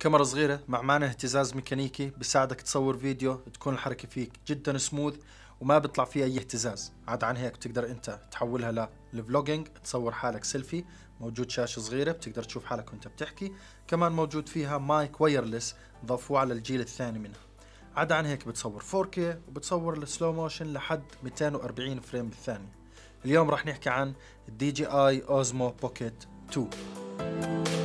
كاميرا صغيرة مع معنى اهتزاز ميكانيكي بساعدك تصور فيديو تكون الحركة فيك جدا سموث وما بيطلع فيه أي اهتزاز عاد عن هيك بتقدر أنت تحولها للفلوجينج تصور حالك سيلفي موجود شاشة صغيرة بتقدر تشوف حالك وانت بتحكي كمان موجود فيها مايك وايرلس ضافوه على الجيل الثاني منها عدا عن هيك بتصور 4K وبتصور السلو موشن لحد 240 فريم بالثانية اليوم راح نحكي عن الدي جي اي اوزمو بوكيت 2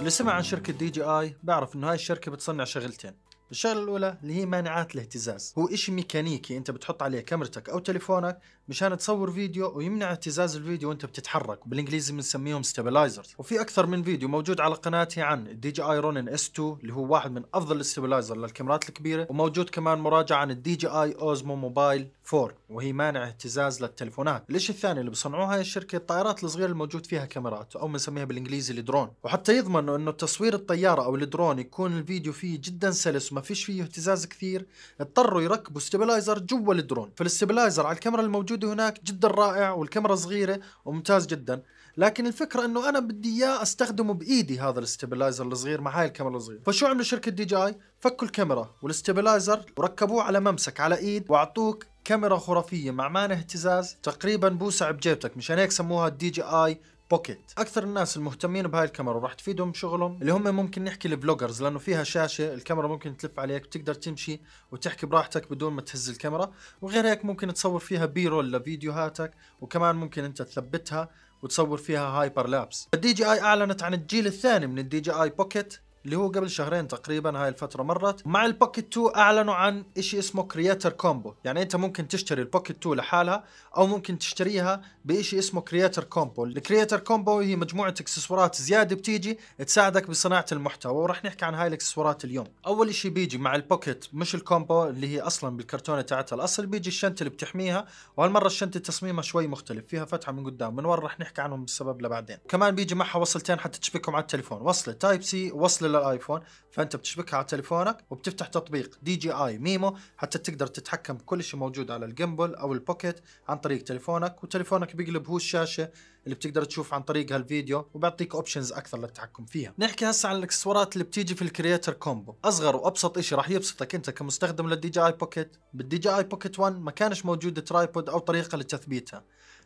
اللي سمع عن شركة دي جي آي بعرف إنه هاي الشركة بتصنع شغلتين الشغله الاولى اللي هي مانعات الاهتزاز هو إشي ميكانيكي انت بتحط عليه كاميرتك او تليفونك مشان تصور فيديو ويمنع اهتزاز الفيديو وانت بتتحرك بالانجليزي بنسميهم ستابلايزرز وفي اكثر من فيديو موجود على قناتي عن الدي جي اي رونن اس 2 اللي هو واحد من افضل الستابلايزر للكاميرات الكبيره وموجود كمان مراجعه عن الدي جي اي اوزمو موبايل 4 وهي مانع اهتزاز للتليفونات الشيء الثاني اللي بصنعوه هاي الشركه الطائرات الصغيره الموجود فيها كاميرات او بنسميها بالانجليزي الدرون وحتى يضمنوا انه تصوير الطياره او الدرون يكون الفيديو فيه جدا سلس وما ما فيش فيه اهتزاز كثير اضطروا يركبوا ستابلايزر جوا الدرون فالستابلايزر على الكاميرا الموجوده هناك جدا رائع والكاميرا صغيره وممتاز جدا لكن الفكره انه انا بدي اياه استخدمه بايدي هذا الاستابلايزر الصغير مع هاي الكاميرا الصغيره فشو عملوا شركه دي جي اي فكوا الكاميرا والاستابلايزر وركبوه على ممسك على ايد واعطوك كاميرا خرافيه مع معنى اهتزاز تقريبا بوسع بجيبتك مشان هيك سموها دي جي اي بوكيت اكثر الناس المهتمين بهاي الكاميرا وراح تفيدهم بشغلهم اللي هم ممكن نحكي الفلوجرز لانه فيها شاشه الكاميرا ممكن تلف عليك بتقدر تمشي وتحكي براحتك بدون ما تهز الكاميرا وغير هيك ممكن تصور فيها بيرول لفيديوهاتك وكمان ممكن انت تثبتها وتصور فيها هايبر لابس الدي جي اي اعلنت عن الجيل الثاني من الدي جي اي بوكيت اللي هو قبل شهرين تقريبا هاي الفتره مرت مع البوكيت 2 اعلنوا عن شيء اسمه كرياتر كومبو يعني انت ممكن تشتري البوكيت 2 لحالها او ممكن تشتريها بشيء اسمه كرياتر كومبو الكرياتر كومبو هي مجموعه اكسسوارات زياده بتيجي تساعدك بصناعه المحتوى وراح نحكي عن هاي الاكسسوارات اليوم اول شيء بيجي مع البوكيت مش الكومبو اللي هي اصلا بالكرتونه تاعتها الاصل بيجي الشنطه اللي بتحميها وهالمره الشنطه تصميمها شوي مختلف فيها فتحه من قدام من ورا راح نحكي عنهم بالسبب لبعدين كمان بيجي معها وصلتين حتى تشبكهم على التليفون وصله تايب سي وصله سلر الايفون فانت بتشبكها على تليفونك وبتفتح تطبيق دي جي اي ميمو حتى تقدر تتحكم بكل شيء موجود على الجيمبل او البوكيت عن طريق تليفونك وتليفونك بيقلب هو الشاشه اللي بتقدر تشوف عن طريقها الفيديو وبيعطيك اوبشنز اكثر للتحكم فيها نحكي هسه عن الاكسسوارات اللي بتيجي في الكرييتر كومبو اصغر وابسط شيء راح يبسطك انت كمستخدم للدي جي اي بوكيت بالدي جي اي بوكيت 1 ما كانش موجود ترايبود او طريقه لتثبيتها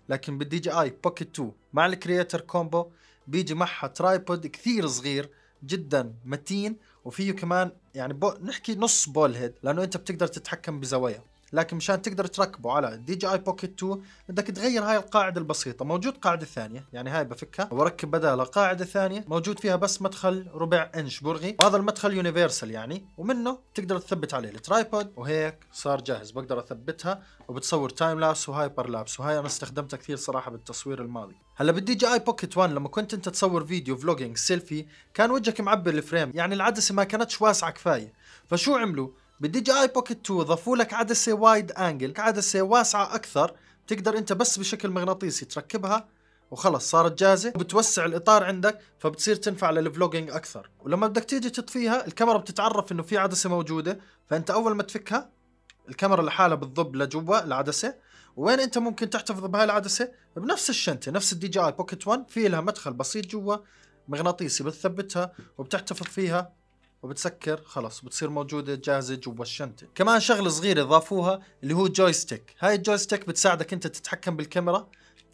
لكن بالدي جي اي بوكيت 2 مع الكرييتر كومبو بيجي معها ترايبود كثير صغير جدا متين وفيه كمان يعني بو نحكي نص بول هيد لانه انت بتقدر تتحكم بزوايا لكن مشان تقدر تركبه على دي جي اي بوكيت 2 بدك تغير هاي القاعده البسيطه موجود قاعده ثانيه يعني هاي بفكها واركب بدالها قاعده ثانيه موجود فيها بس مدخل ربع انش برغي وهذا المدخل يونيفرسال يعني ومنه تقدر تثبت عليه الترايبود وهيك صار جاهز بقدر اثبتها وبتصور تايم لابس وهايبر لابس وهاي انا استخدمتها كثير صراحه بالتصوير الماضي هلا بالدي جي اي بوكيت 1 لما كنت انت تصور فيديو فلوجينج سيلفي كان وجهك معبر الفريم يعني العدسه ما كانتش واسعه كفايه فشو عملوا بالدي جي اي بوكيت 2 ضافوا لك عدسه وايد انجل عدسه واسعه اكثر بتقدر انت بس بشكل مغناطيسي تركبها وخلص صارت جاهزه وبتوسع الاطار عندك فبتصير تنفع للفلوجينج اكثر ولما بدك تيجي تطفيها الكاميرا بتتعرف انه في عدسه موجوده فانت اول ما تفكها الكاميرا لحالها بتضب لجوا العدسه وين انت ممكن تحتفظ بهاي العدسه بنفس الشنطه نفس الدي جي اي بوكيت 1 في لها مدخل بسيط جوا مغناطيسي بتثبتها وبتحتفظ فيها وبتسكر خلص بتصير موجودة جاهزة جوا الشنطة كمان شغلة صغيرة ضافوها اللي هو جويستيك هاي الجويستيك بتساعدك انت تتحكم بالكاميرا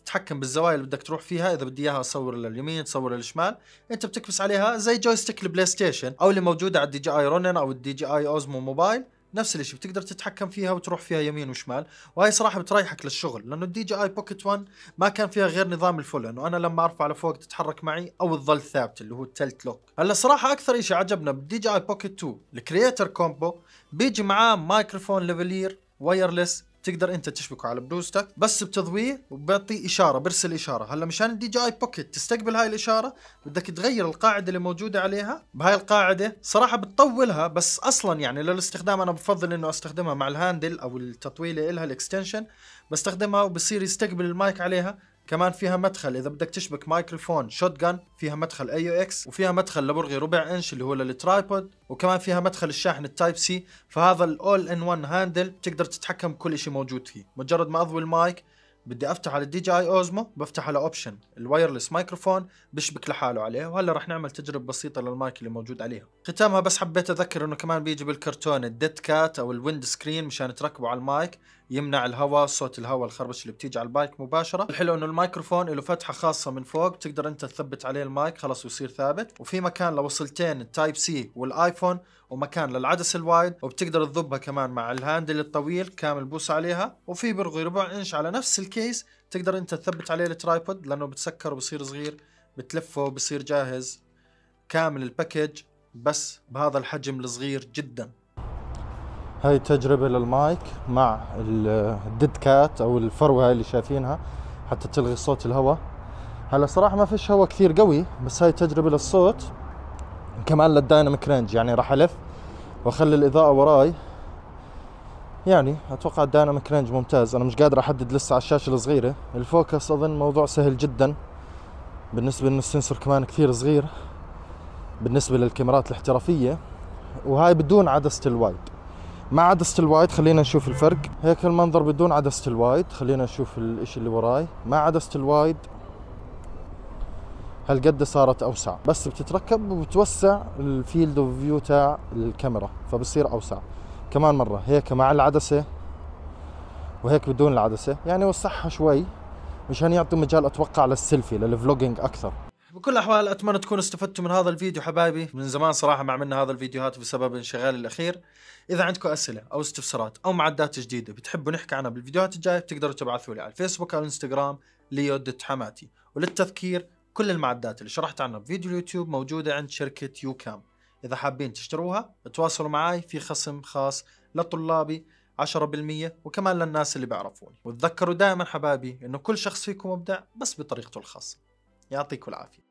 تتحكم بالزوايا اللي بدك تروح فيها اذا بدي اياها اصور لليمين تصور للشمال انت بتكبس عليها زي جويستيك البلاي ستيشن او اللي موجوده على الدي جي اي رونن او الدي جي اي اوزمو موبايل نفس الشيء بتقدر تتحكم فيها وتروح فيها يمين وشمال وهي صراحه بتريحك للشغل لانه الدي جي اي بوكيت 1 ما كان فيها غير نظام الفل انه انا لما ارفع لفوق تتحرك معي او تظل ثابت اللي هو التلت لوك هلا صراحه اكثر شيء عجبنا بالدي جي اي بوكيت 2 الكرييتر كومبو بيجي معاه مايكروفون ليفلير وايرلس تقدر انت تشبكه على بلوزتك بس بتضويه وبيعطي اشاره برسل اشاره هلا مشان الدي جي اي بوكيت تستقبل هاي الاشاره بدك تغير القاعده اللي موجوده عليها بهاي القاعده صراحه بتطولها بس اصلا يعني للاستخدام انا بفضل انه استخدمها مع الهاندل او التطويله الها الاكستنشن بستخدمها وبصير يستقبل المايك عليها كمان فيها مدخل اذا بدك تشبك مايكروفون شوت جان فيها مدخل اي او اكس وفيها مدخل لبرغي ربع انش اللي هو للترايبود وكمان فيها مدخل الشاحن التايب سي فهذا الاول ان 1 هاندل بتقدر تتحكم بكل شيء موجود فيه مجرد ما اضوي المايك بدي افتح على الدي جي اي اوزمو بفتح على اوبشن الوايرلس مايكروفون بشبك لحاله عليه وهلا رح نعمل تجربه بسيطه للمايك اللي موجود عليها ختامها بس حبيت اذكر انه كمان بيجي بالكرتون الديت كات او الويند سكرين مشان تركبه على المايك يمنع الهواء صوت الهواء الخربش اللي بتيجي على البايك مباشره الحلو انه الميكروفون له فتحه خاصه من فوق تقدر انت تثبت عليه المايك خلاص ويصير ثابت وفي مكان لوصلتين التايب سي والايفون ومكان للعدسه الوايد وبتقدر تضبها كمان مع الهاندل الطويل كامل بوس عليها وفي برغي ربع انش على نفس الكيس تقدر انت تثبت عليه الترايبود لانه بتسكر وبصير صغير بتلفه وبصير جاهز كامل الباكج بس بهذا الحجم الصغير جدا هاي تجربة للمايك مع الديد كات او الفروة هاي اللي شايفينها حتى تلغي صوت الهواء هلا صراحة ما فيش هواء كثير قوي بس هاي تجربة للصوت كمان للدايناميك رينج يعني راح الف واخلي الاضاءة وراي يعني اتوقع الدايناميك رينج ممتاز انا مش قادر احدد لسه على الشاشة الصغيرة الفوكس اظن موضوع سهل جدا بالنسبة انه السنسور كمان كثير صغير بالنسبة للكاميرات الاحترافية وهاي بدون عدسة الوايد مع عدسه الوايد خلينا نشوف الفرق هيك المنظر بدون عدسه الوايد خلينا نشوف الاشي اللي وراي مع عدسه الوايد هالقد صارت اوسع بس بتتركب وبتوسع الفيلد اوف فيو تاع الكاميرا فبصير اوسع كمان مره هيك مع العدسه وهيك بدون العدسه يعني وسعها شوي مشان يعطي مجال اتوقع للسيلفي للفلوجينج اكثر بكل الاحوال اتمنى تكونوا استفدتوا من هذا الفيديو حبايبي من زمان صراحه ما عملنا هذا الفيديوهات بسبب انشغالي الاخير اذا عندكم اسئله او استفسارات او معدات جديده بتحبوا نحكي عنها بالفيديوهات الجايه بتقدروا تبعثوا لي على الفيسبوك او الانستغرام ليودت حماتي وللتذكير كل المعدات اللي شرحت عنها بفيديو اليوتيوب موجوده عند شركه يوكام اذا حابين تشتروها تواصلوا معي في خصم خاص لطلابي 10% وكمان للناس اللي بيعرفوني وتذكروا دائما حبايبي انه كل شخص فيكم مبدع بس بطريقته الخاصه يعطيكم العافيه